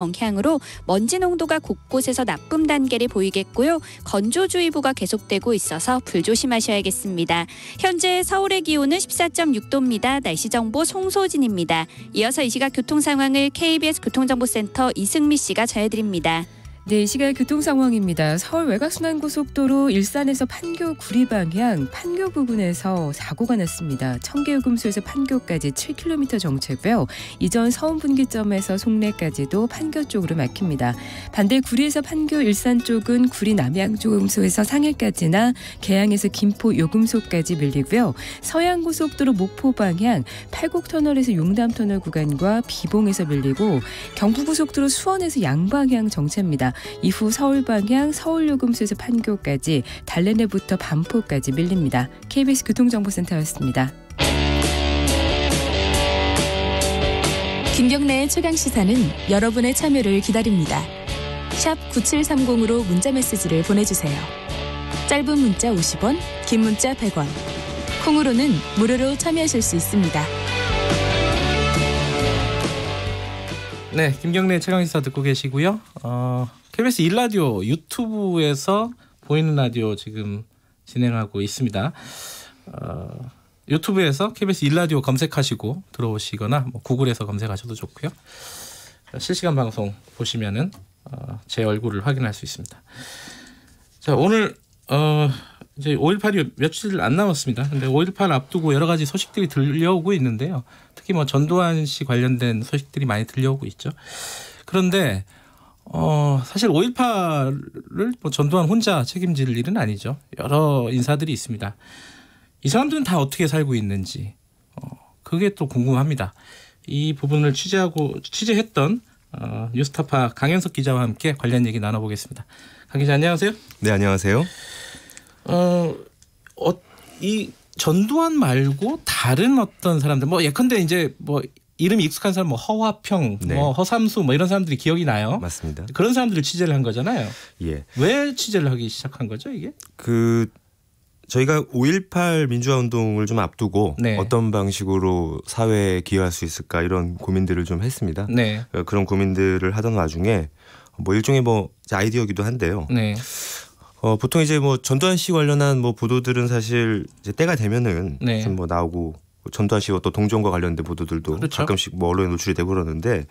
영향으로 먼지 농도가 곳곳에서 나쁨 단계를 보이겠고요. 건조주의보가 계속되고 있어서 불조심하셔야겠습니다. 현재 서울의 기온은 14.6도입니다. 날씨 정보 송소진입니다. 이어서 이 시각 교통 상황을 KBS 교통정보센터 이승미 씨가 전해드립니다. 네, 이 시각 교통 상황입니다. 서울 외곽순환고속도로 일산에서 판교 구리 방향 판교 부근에서 사고가 났습니다. 청계요금소에서 판교까지 7km 정체고요. 이전 서운 분기점에서 송내까지도 판교 쪽으로 막힙니다. 반대 구리에서 판교 일산 쪽은 구리 남양조금소에서 상해까지나 계양에서 김포 요금소까지 밀리고요. 서양고속도로 목포 방향 팔곡터널에서 용담터널 구간과 비봉에서 밀리고 경부고속도로 수원에서 양방향 정체입니다. 이후 서울 방향 서울 요금소에서 판교까지 달래내부터 반포까지 밀립니다. KBS 교통정보센터였습니다. 김경래의 최강 시사는 여러분의 참여를 기다립니다. 샵 9730으로 문자 메시지를 보내주세요. 짧은 문자 50원, 긴 문자 100원. 콩으로는 무료로 참여하실 수 있습니다. 네, 김경래 최강 시사 듣고 계시고요. 어, KBS 일라디오 유튜브에서 보이는 라디오 지금 진행하고 있습니다. 어, 유튜브에서 KBS 일라디오 검색하시고 들어오시거나 뭐 구글에서 검색하셔도 좋고요. 실시간 방송 보시면은 어, 제 얼굴을 확인할 수 있습니다. 자 오늘 어, 이제 5.18이 며칠 안 남았습니다. 근데 5.18 앞두고 여러 가지 소식들이 들려오고 있는데요. 특히 뭐 전두환 씨 관련된 소식들이 많이 들려오고 있죠. 그런데 어, 사실 5.18을 뭐 전두환 혼자 책임질 일은 아니죠. 여러 인사들이 있습니다. 이 사람들은 다 어떻게 살고 있는지 어, 그게 또 궁금합니다. 이 부분을 취재하고 취재했던 어, 뉴스타파 강현석 기자와 함께 관련 얘기 나눠보겠습니다. 강 기자 안녕하세요. 네 안녕하세요. 어, 어, 이 전두환 말고 다른 어떤 사람들 뭐 예컨대 이제 뭐 이름이 익숙한 사람 뭐 허화평, 네. 뭐 허삼수 뭐 이런 사람들이 기억이 나요. 맞습니다. 그런 사람들을 취재를 한 거잖아요. 예. 왜 취재를 하기 시작한 거죠, 이게? 그 저희가 5.18 민주화 운동을 좀 앞두고 네. 어떤 방식으로 사회에 기여할 수 있을까 이런 고민들을 좀 했습니다. 네. 어, 그런 고민들을 하던 와중에 뭐 일종의 뭐 아이디어기도 한데요. 네. 어, 보통 이제 뭐 전두환 씨 관련한 뭐 보도들은 사실 이제 때가 되면은 네. 좀뭐 나오고 뭐 전두환 씨와 또동종과 관련된 보도들도 그렇죠. 가끔씩 뭐 언론에 노출이 되고 그러는데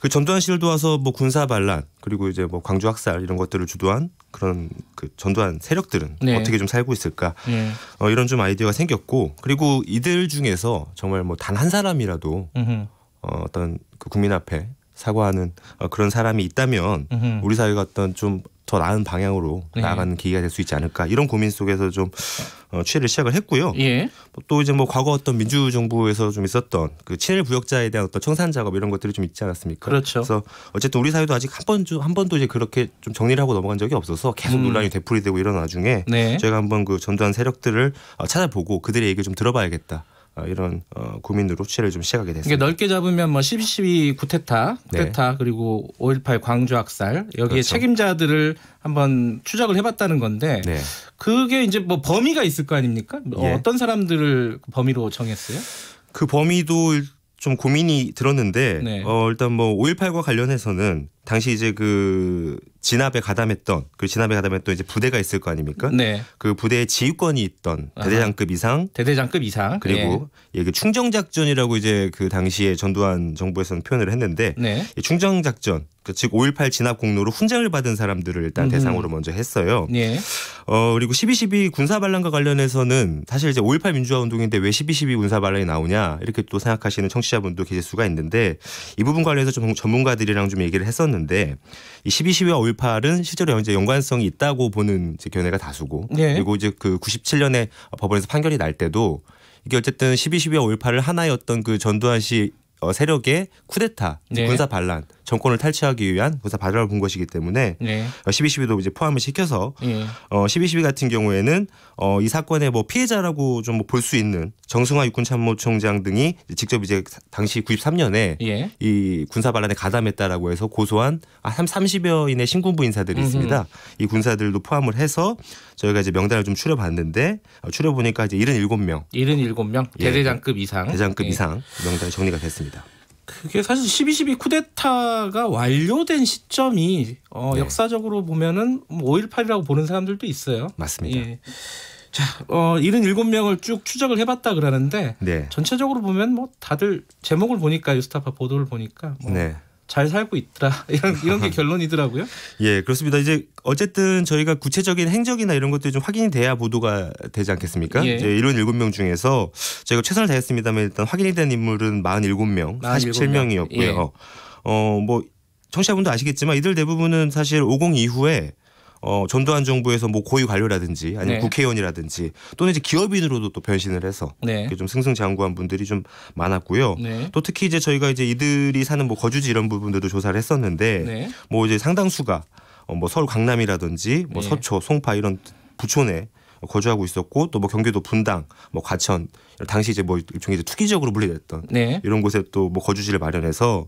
그 전두환 씨를 도와서 뭐 군사 반란 그리고 이제 뭐 광주 학살 이런 것들을 주도한 그런 그 전두환 세력들은 네. 어떻게 좀 살고 있을까 네. 어, 이런 좀 아이디어가 생겼고 그리고 이들 중에서 정말 뭐 단 한 사람이라도 어, 어떤 그 국민 앞에 사과하는 어, 그런 사람이 있다면 음흠. 우리 사회가 어떤 좀더 나은 방향으로 네. 나아가는 계기가 될 수 있지 않을까 이런 고민 속에서 좀 어, 취재를 시작을 했고요. 예. 뭐 또 이제 뭐 과거 어떤 민주 정부에서 좀 있었던 그 친일 부역자에 대한 어떤 청산 작업 이런 것들이 좀 있지 않았습니까? 그렇죠. 그래서 어쨌든 우리 사회도 아직 한번한 번도 이제 그렇게 좀 정리를 하고 넘어간 적이 없어서 계속 음. 논란이 되풀이되고 이런 와중에 네. 저희가 한번 그 전두환 세력들을 어, 찾아보고 그들의 얘기를 좀 들어봐야겠다. 어, 이런 어, 국민들 우치를 좀 시작하게 됐습니다. 그러 넓게 잡으면 뭐12.12 구테타, 구테타 네. 그리고 5.18 광주 학살 여기에 그렇죠. 책임자들을 한번 추적을 해봤다는 건데 네. 그게 이제 뭐 범위가 있을 거 아닙니까? 뭐 예. 어떤 사람들을 범위로 정했어요? 그 범위도 좀 고민이 들었는데 네. 어, 일단 뭐 5.18과 관련해서는 당시 이제 그 진압에 가담했던 그 진압에 가담했던 이제 부대가 있을 거 아닙니까? 네. 그 부대에 지휘권이 있던 대대장급 이상, 대대장급 이상 그리고 예. 예 그 충정 작전이라고 이제 그 당시에 전두환 정부에서는 표현을 했는데 네. 충정 작전 그 즉 5.18 진압 공로로 훈장을 받은 사람들을 일단 음. 대상으로 먼저 했어요. 예. 어 그리고 12.12 군사 반란과 관련해서는 사실 이제 5.18 민주화 운동인데 왜 12.12 군사 반란이 나오냐 이렇게 또 생각하시는 청취자분도 계실 수가 있는데 이 부분 관련해서 좀 전문가들이랑 좀 얘기를 했었는데. 하는데 이 12, 12와 5.18은 실제로 이제 연관성이 있다고 보는 이제 견해가 다수고 예. 그리고 이제 그 97년에 법원에서 판결이 날 때도 이게 어쨌든 12, 12와 5.18을 하나의 어떤 그 전두환 씨 어, 세력의 쿠데타, 네. 군사 반란 정권을 탈취하기 위한 군사 발언을본 것이기 때문에 네. 12.12도 어, 이제 포함을 시켜서 네. 어, 12.12 같은 경우에는 어, 이 사건의 뭐 피해자라고 좀 볼수 뭐 있는 정승화 육군 참모총장 등이 직접 이제 당시 93년에 예. 이 군사 반란에 가담했다라고 해서 고소한 한 30여인의 신군부 인사들이 있습니다. 이 군사들도 포함을 해서 저희가 이제 명단을 좀 추려봤는데 어, 추려보니까 이제 77명, 77명 예. 대대장급 이상, 대장급 예. 이상 명단이 정리가 됐습니다. 그게 사실 12.12 쿠데타가 완료된 시점이 어, 네. 역사적으로 보면은 5.18이라고 뭐 보는 사람들도 있어요. 맞습니다. 예. 자, 어, 77명을 쭉 추적을 해봤다 그러는데 네. 전체적으로 보면 뭐 다들 제목을 보니까 유스타파 보도를 보니까 뭐 네. 잘 살고 있더라 이런 이런 게 결론이더라고요. 예, 그렇습니다. 이제 어쨌든 저희가 구체적인 행적이나 이런 것들이 좀 확인이 돼야 보도가 되지 않겠습니까? 예. 이제 이런 일곱 명 중에서 저희가 최선을 다했습니다만 일단 확인이 된 인물은 마흔일곱 명, 사십칠 명이었고요 예. 어뭐 청취자분도 아시겠지만 이들 대부분은 사실 오공 이후에 어, 전두환 정부에서 뭐 고위 관료라든지 아니면 네. 국회의원이라든지 또는 이제 기업인으로도 또 변신을 해서 네. 좀 승승장구한 분들이 좀 많았고요. 네. 또 특히 이제 저희가 이제 이들이 사는 뭐 거주지 이런 부분들도 조사를 했었는데 네. 뭐 이제 상당수가 어, 뭐 서울 강남이라든지 뭐 네. 서초, 송파 이런 부촌에 거주하고 있었고 또 뭐 경기도 분당, 뭐 과천 당시 이제 뭐 일종의 이제 투기적으로 분리됐던 네. 이런 곳에 또 뭐 거주지를 마련해서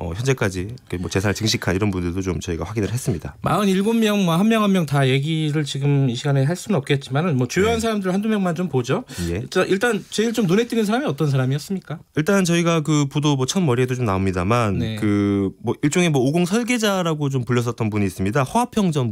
어, 현재까지 뭐 재산을 증식한 이런 분들도 좀 저희가 확인을 했습니다. 47명 뭐한명 한 명 다 얘기를 지금 이 시간에 할 수는 없겠지만은 뭐 주요한 네. 사람들 한두 명만 좀 보죠. 예. 자, 일단 제일 좀 눈에 띄는 사람이 어떤 사람이었습니까? 일단 저희가 그 부도 뭐 첫머리에도 좀 나옵니다만 네. 그뭐 일종의 뭐50 설계자라고 좀 불렸었던 분이 있습니다. 화평 전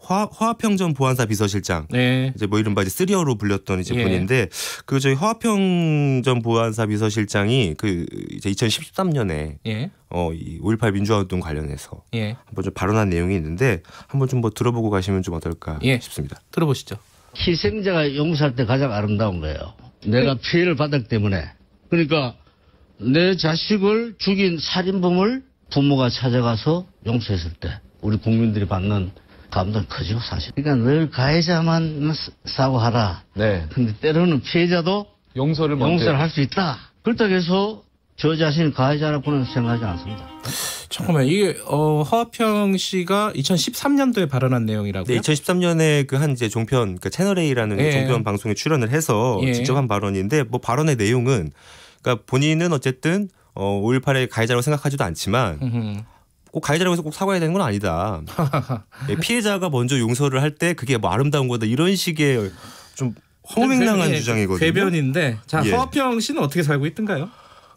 화, 화평 전 보안사 비서실장. 네. 이제 뭐 이른바 이제 쓰리어로 불렸던 이제 예. 분인데 그 저희 화평 전 보안사 비서실장이 그 이제 2013년에 예. 어, 이5.18 민주화운동 관련해서 예. 한번 좀 발언한 내용이 있는데 한번 좀 뭐 들어보고 가시면 좀 어떨까 예. 싶습니다. 들어보시죠. 희생자가 용서할 때 가장 아름다운 거예요. 내가 그- 피해를 받았기 때문에. 그러니까 내 자식을 죽인 살인범을 부모가 찾아가서 용서했을 때 우리 국민들이 받는 감동이 크죠 사실. 그러니까 늘 가해자만 사고하라. 네. 근데 때로는 피해자도 용서를 용서를 할 수 있다. 그렇다고 해서 저 자신이 가해자라고는 생각하지 않습니다. 잠깐만 이게 어, 허화평 씨가 2013년도에 발언한 내용이라고요? 네, 2013년에 그 한 이제 종편 그 채널 A라는 예. 종편 방송에 출연을 해서 예. 직접 한 발언인데 뭐 발언의 내용은 그러니까 본인은 어쨌든 어, 5.18의 가해자라고 생각하지도 않지만 꼭 가해자라고 해서 꼭 사과해야 되는 건 아니다. 예, 피해자가 먼저 용서를 할 때 그게 뭐 아름다운 거다 이런 식의 좀 네, 허밍랑한 네, 네. 주장이거든요. 괴변인데 자 예. 허화평 씨는 어떻게 살고 있던가요?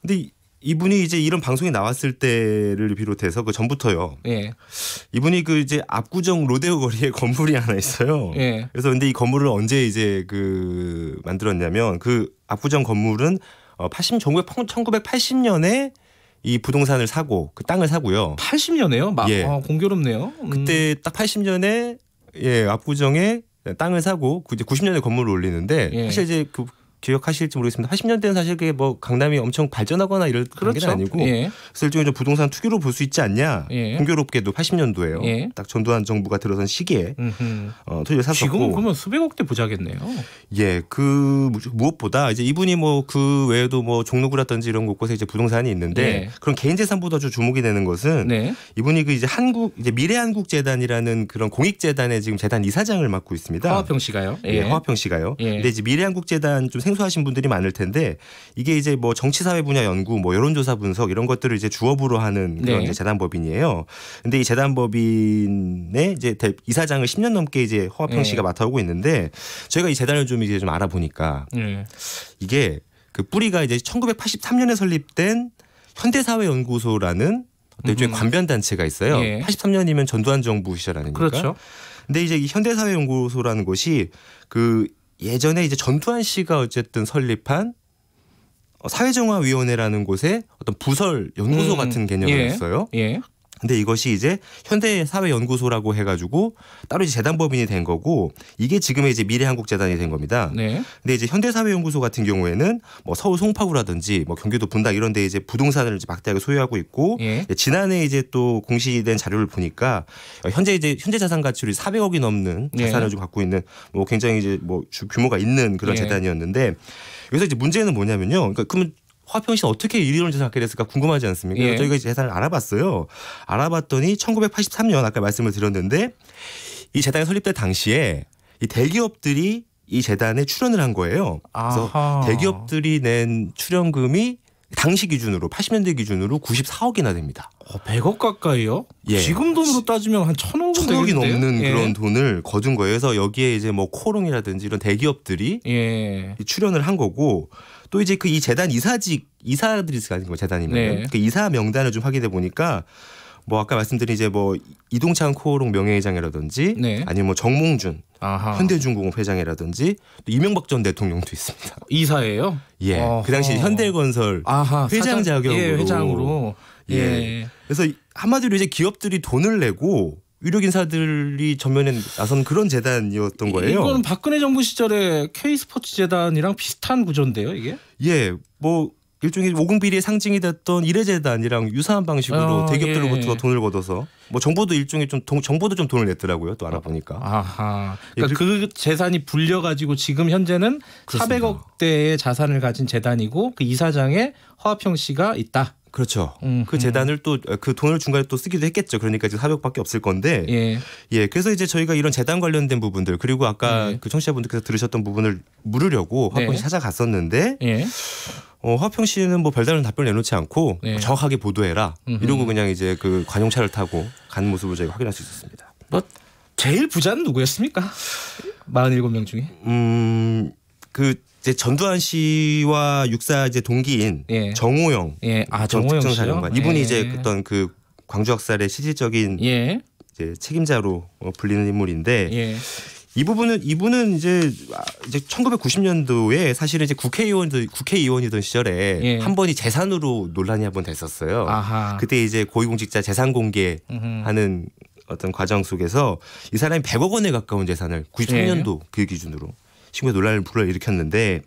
근데 이분이 이제 이런 방송이 나왔을 때를 비롯해서 그 전부터요. 예. 이분이 그 이제 압구정 로데오 거리에 건물이 하나 있어요. 예. 그래서 근데 이 건물을 언제 이제 그 만들었냐면 그 압구정 건물은 어 80, 1980년에 이 부동산을 사고 그 땅을 사고요. 80년에요? 막 예. 아, 공교롭네요. 음. 그때 딱 80년에 예 압구정에 땅을 사고 이제 90년에 건물을 올리는데 예. 사실 이제 그 기억하실지 모르겠습니다. 80년대는 사실 그게 뭐 강남이 엄청 발전하거나 이런 그런 렇죠게 아니고 예. 일종의 부동산 투기로 볼 수 있지 않냐. 예. 공교롭게도 80년도예요. 예. 딱 전두환 정부가 들어선 시기에 어, 토지를 샀었고 지금 그러면 수백억대 부자겠네요. 예, 그 무엇보다 이제 이분이 뭐 그 외에도 뭐 종로구라든지 이런 곳곳에 이제 부동산이 있는데 네. 그런 개인 재산보다 좀 주목이 되는 것은 네. 이분이 그 이제 한국 이제 미래 한국 재단이라는 그런 공익 재단의 지금 재단 이사장을 맡고 있습니다. 허화평 씨가요? 예, 허화평 예. 씨가요. 예. 근데 이제 미래 한국 재단 좀 생소하신 분들이 많을 텐데 이게 이제 뭐 정치사회 분야 연구, 뭐 여론조사 분석 이런 것들을 이제 주업으로 하는 그런 네. 재단법인이에요. 근데 이 재단법인의 이제 이사장을 10년 넘게 이제 허화평 씨가 네. 맡아오고 있는데 저희가 이 재단을 좀 이제 좀 알아보니까 네. 이게 그 뿌리가 이제 1983년에 설립된 현대사회연구소라는 일종의 음. 관변 단체가 있어요. 예. 83년이면 전두환 정부 시절 아닙니까? 그렇죠. 근데 이제 이 현대사회연구소라는 곳이 그 예전에 이제 전두환 씨가 어쨌든 설립한 어, 사회정화위원회라는 곳에 어떤 부설 연구소 음, 같은 개념이었어요. 예. 예. 근데 이것이 이제 현대사회연구소라고 해가지고 따로 이제 재단법인이 된 거고 이게 지금의 이제 미래한국재단이 된 겁니다. 네. 근데 이제 현대사회연구소 같은 경우에는 뭐 서울 송파구라든지 뭐 경기도 분당 이런 데 이제 부동산을 이제 막대하게 소유하고 있고 예. 지난해 이제 또 공시된 자료를 보니까 현재 이제 현재 자산 가치로 400억이 넘는 예. 자산을 예. 좀 갖고 있는 뭐 굉장히 이제 뭐 규모가 있는 그런 예. 재단이었는데 여기서 이제 문제는 뭐냐면요. 그러니까 그러면 화평 씨는 어떻게 이론을 제작하게 됐을까 궁금하지 않습니까? 예. 저희가 이제 재산을 알아봤어요. 알아봤더니 1983년 아까 말씀을 드렸는데 이 재단이 설립될 당시에 이 대기업들이 이 재단에 출연을 한 거예요. 그래서 아하. 대기업들이 낸 출연금이 당시 기준으로 80년대 기준으로 94억이나 됩니다. 어, 100억 가까이요? 예. 지금 돈으로 따지면 한 1,000억은 1억이 넘는 예. 그런 돈을 거둔 거예요. 그래서 여기에 이제 뭐 코롱이라든지 이런 대기업들이 예. 출연을 한 거고 또 이제 그 이 재단 이사직 이사들이 가는 거 재단이면 네. 그 이사 명단을 좀 확인해 보니까 뭐 아까 말씀드린 이제 뭐 이동찬 코오롱 명예회장이라든지 네. 아니면 뭐 정몽준 아하. 현대중공업 회장이라든지 또 이명박 전 대통령도 있습니다. 이사예요? 예. 어허. 그 당시 현대건설 아하. 회장 자격으로 예, 회장으로 예. 예. 그래서 한마디로 이제 기업들이 돈을 내고 유력 인사들이 전면에 나선 그런 재단이었던 거예요. 이건 박근혜 정부 시절에 K 스포츠 재단이랑 비슷한 구조인데요, 이게? 예, 뭐 일종의 오공 비리의 상징이 됐던 이례재단이랑 유사한 방식으로 어, 대기업들로부터 예. 돈을 걷어서 뭐 정부도 일종의 좀 동, 정부도 좀 돈을 냈더라고요 또 알아보니까 아하 예, 그러니까 예, 그 재산이 불려 가지고 지금 현재는 그렇습니다. 400억 대의 자산을 가진 재단이고 그 이사장에 허화평 씨가 있다 그렇죠. 음, 그 재단을 음. 또그 어, 돈을 중간에 또 쓰기도 했겠죠. 그러니까 지금 4 0밖에 없을 건데. 예. 예. 그래서 이제 저희가 이런 재단 관련된 부분들 그리고 아까 예. 그 청취자분들께서 들으셨던 부분을 물으려고 화평 씨 네. 찾아갔었는데 예. 어, 화평 씨는 뭐 별다른 답변을 내놓지 않고 네. 정확하게 보도해라 음흠. 이러고 그냥 이제 그 관용차를 타고 간 모습을 저희가 확인할 수 있었습니다. 뭐 제일 부자는 누구였습니까? 47명 중에. 음. 그 이제 전두환 씨와 육사 이제 동기인 예. 정호영 예. 아, 전호 특정사령관 이분이 예. 이제 어떤 그 광주 학살의 실질적인 예. 이제 책임자로 어, 불리는 인물인데 예. 이 부분은 이분은 이제 아, 이제 1990년도에 사실은 이제 국회의원도 국회의원이던 시절에 예. 한 번이 재산으로 논란이 한번 됐었어요. 아하. 그때 이제 고위공직자 재산 공개하는 음흠. 어떤 과정 속에서 이 사람이 100억 원에 가까운 재산을 93년도 예. 그 기준으로 시국에 논란을 불러일으켰는데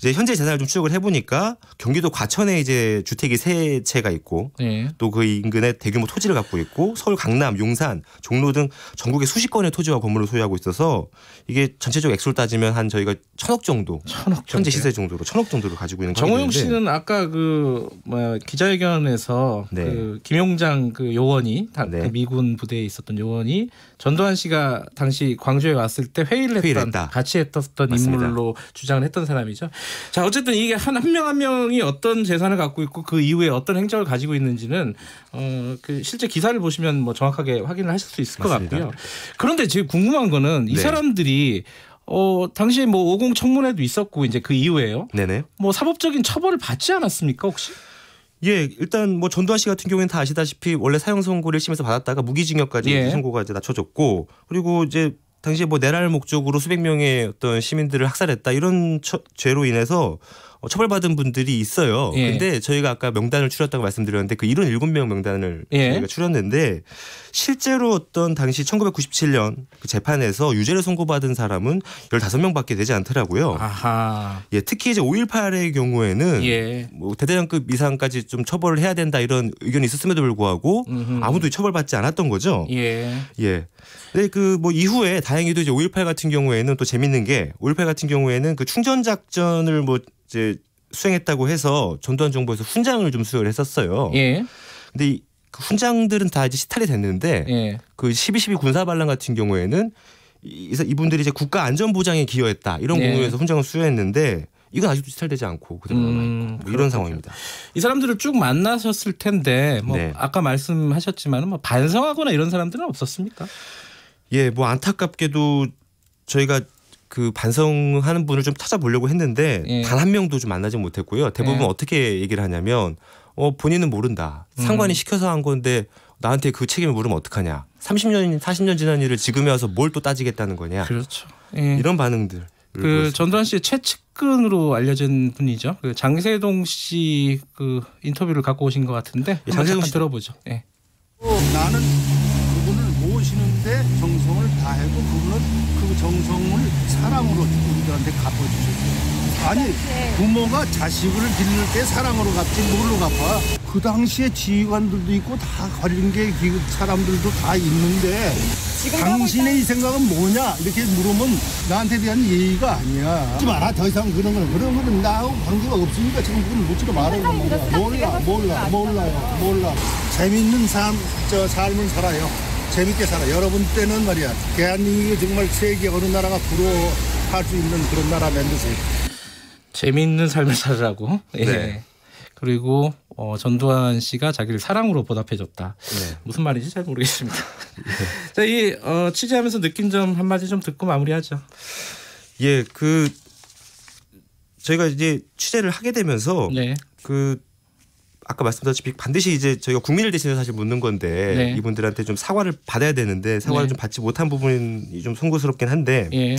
이제 현재 재산을 좀 추적을 해보니까 경기도 과천에 이제 주택이 세 채가 있고 네. 예. 또그 인근에 대규모 토지를 갖고 있고 서울 강남, 용산, 종로 등 전국의 수십 건의 토지와 건물을 소유하고 있어서 이게 전체적 액수를 따지면 한 저희가 천억 정도, 천억 현재 시세 정도로 천억 정도를 가지고 있는 정호영 씨는 아까 그뭐 기자회견에서 네. 그 김용장 그 요원이 네. 그 미군 부대에 있었던 요원이 전두환 씨가 당시 광주에 왔을 때 회의를, 회의를 했던 했다. 같이 했었던 맞습니다. 인물로 주장을 했던 사람이죠. 자 어쨌든 이게 한한 명한 한 명이 어떤 재산을 갖고 있고 그 이후에 어떤 행적을 가지고 있는지는 어그 실제 기사를 보시면 뭐 정확하게 확인을 하실 수 있을 맞습니다. 것 같고요. 그런데 제금 궁금한 거는 이 네. 사람들이 어 당시에 뭐 오공 청문회도 있었고 이제 그 이후에요. 네네. 뭐 사법적인 처벌을 받지 않았습니까 혹시? 예, 일단 뭐 전두환 씨 같은 경우에는 다 아시다시피 원래 사형 선고를 심해서 받았다가 무기징역까지 예. 선고가 이제 낮춰졌고 그리고 이제 당시에 뭐내랄 목적으로 수백 명의 어떤 시민들을 학살했다 이런 처, 죄로 인해서 어, 처벌받은 분들이 있어요. 예. 근데 저희가 아까 명단을 추렸다고 말씀드렸는데 그 77명 명단을 예. 저희가 추렸는데 실제로 어떤 당시 1997년 그 재판에서 유죄를 선고받은 사람은 15명밖에 되지 않더라고요. 아하. 예, 특히 이제 5.18의 경우에는 예. 뭐 대대장급 이상까지 좀 처벌을 해야 된다 이런 의견이 있었음에도 불구하고 음흠. 아무도 처벌받지 않았던 거죠. 예. 예. 근데 그 뭐 이후에 다행히도 이제 5.18 같은 경우에는 또 재밌는 게 5.18 같은 경우에는 그 충전 작전을 뭐 이제 수행했다고 해서 전두환 정부에서 훈장을 좀 수여를 했었어요. 예. 근데 이 그 훈장들은 다 이제 시탈이 됐는데 예. 그12.12 군사 반란 같은 경우에는 이분들이 이제 국가 안전 보장에 기여했다 이런 예. 공로에서 훈장을 수여했는데 이건 아직도 시탈되지 않고 그대로 음, 남아 있고 뭐 이런 상황입니다. 이 사람들을 쭉 만나셨을 텐데 뭐 네. 아까 말씀하셨지만 뭐 반성하거나 이런 사람들은 없었습니까? 예, 뭐 안타깝게도 저희가 그 반성하는 분을 좀 찾아보려고 했는데 예. 단한 명도 좀 만나지 못했고요. 대부분 예. 어떻게 얘기를 하냐면 어 본인은 모른다. 음. 상관이 음. 시켜서 한 건데 나한테 그 책임을 물으면 어떡하냐. 30년 40년 지난 일을 지금에 와서 뭘 또 따지겠다는 거냐. 그렇죠. 예. 이런 반응들. 그 전두환 씨의 최측근으로 알려진 분이죠. 그 장세동 씨 그 인터뷰를 갖고 오신 것 같은데 예, 장세동 씨 들어보죠. 예. 어, 나는 우리한 정성을 다해고 그걸 그 정성을 사랑으로 우리들한테 갚아주셨어요. 아니 네. 부모가 자식을 기를 때 사랑으로 갚지 뭘로 갚아? 그 당시에 지휘관들도 있고 다 걸린 게 그 사람들도 다 있는데 당신의 이 생각은 뭐냐 이렇게 물으면 나한테 대한 예의가 아니야. 하지 마라 더 이상 그런 건 그런 거는 나하고 관계가 없으니까 지금 그걸 묻지도 말아요. 몰라 몰라 몰라 몰라 몰라 재밌는 삶 저 삶을 살아요. 재밌게 살아. 여러분 때는 말이야. 대한민국이 정말 세계 어느 나라가 부러워할 수 있는 그런 나라 만드세요. 재미있는 삶을 살라고. 예. 네. 그리고 어, 전두환 씨가 자기를 사랑으로 보답해줬다. 네. 무슨 말인지 잘 모르겠습니다. 네. 자, 이 어, 취재하면서 느낀 점 한마디 좀 듣고 마무리하죠. 예, 그 저희가 이제 취재를 하게 되면서 네. 그 아까 말씀드렸다시피 반드시 이제 저희가 국민을 대신해서 사실 묻는 건데 네. 이분들한테 좀 사과를 받아야 되는데 사과를 네. 좀 받지 못한 부분이 좀 송구스럽긴 한데 예.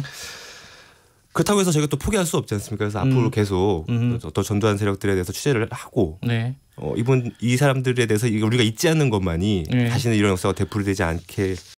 그렇다고 해서 저희가 또 포기할 수 없지 않습니까? 그래서 앞으로 음. 계속 음. 더, 더 전두환 세력들에 대해서 취재를 하고 네. 어, 이분 이 사람들에 대해서 우리가 잊지 않는 것만이 네. 다시는 이런 역사가 되풀이되지 않게